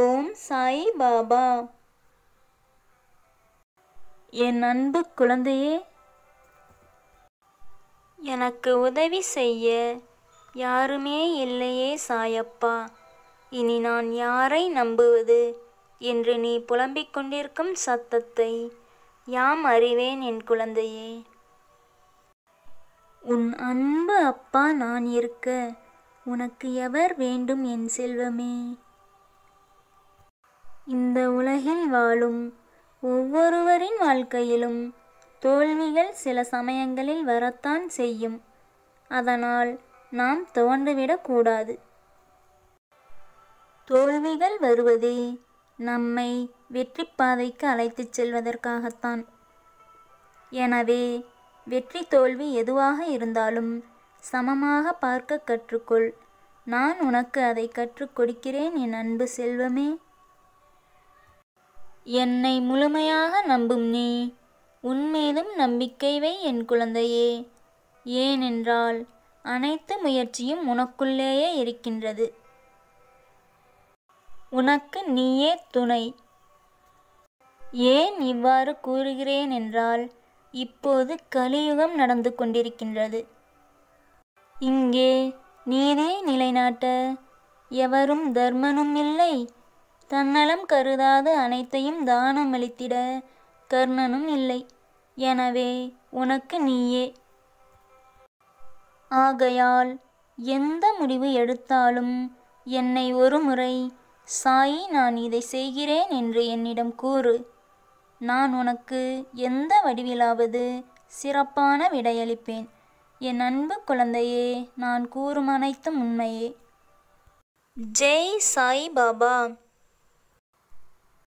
ஓம் சாய் பாபா என் அன்பு குழந்தையே எனக்கு உதவி செய்ய யாருமே இல்லையே சாயப்பா இனி நான் யாரை நம்புவது என்று நீ புலம்பிக் கொண்டிருக்கும் சத்தத்தை யாம் அறிவேன் என் குழந்தையே உன் அன்பு அப்பா நான் இருக்க உனக்கு எவர் வேண்டும் என் செல்வமே இந்த உலகில் வாழும் ஒவ்வொருவரின் வாழ்க்கையிலும் தோல்விகள் சில சமயங்களில் வரத்தான் செய்யும் அதனால் நாம் தோன்றுவிடக்கூடாது தோல்விகள் வருவதே நம்மை வெற்றி பாதைக்கு அழைத்துச் செல்வதற்காகத்தான் எனவே வெற்றி தோல்வி எதுவாக இருந்தாலும் சமமாக பார்க்க கற்றுக்கொள் நான் உனக்கு அதை கற்றுக் கொடுக்கிறேன் என் அன்பு செல்வமே என்னை முழுமையாக நம்பும் நீ உன்மீதும் நம்பிக்கைவை என் குழந்தையே ஏனென்றால் அனைத்து முயற்சியும் உனக்குள்ளேயே இருக்கின்றது உனக்கு நீயே துணை ஏன் இவ்வாறு கூறுகிறேன் என்றால் இப்போது கலியுகம் நடந்து கொண்டிருக்கின்றது இங்கே நீரே நிலைநாட்ட எவரும் தர்மனும் இல்லை தன்னலம் கருதாது அனைத்தையும் தானமளித்திட கர்ணனும் இல்லை எனவே உனக்கு நீயே ஆகையால் எந்த முடிவு எடுத்தாலும் என்னை ஒரு முறை சாயி நான் இதை செய்கிறேன் என்று என்னிடம் கூறு நான் உனக்கு எந்த வடிவிலாவது சிறப்பான விடையளிப்பேன் என் அன்பு குழந்தையே நான் கூறும் அனைத்தும் உண்மையே ஜெய் சாய் பாபா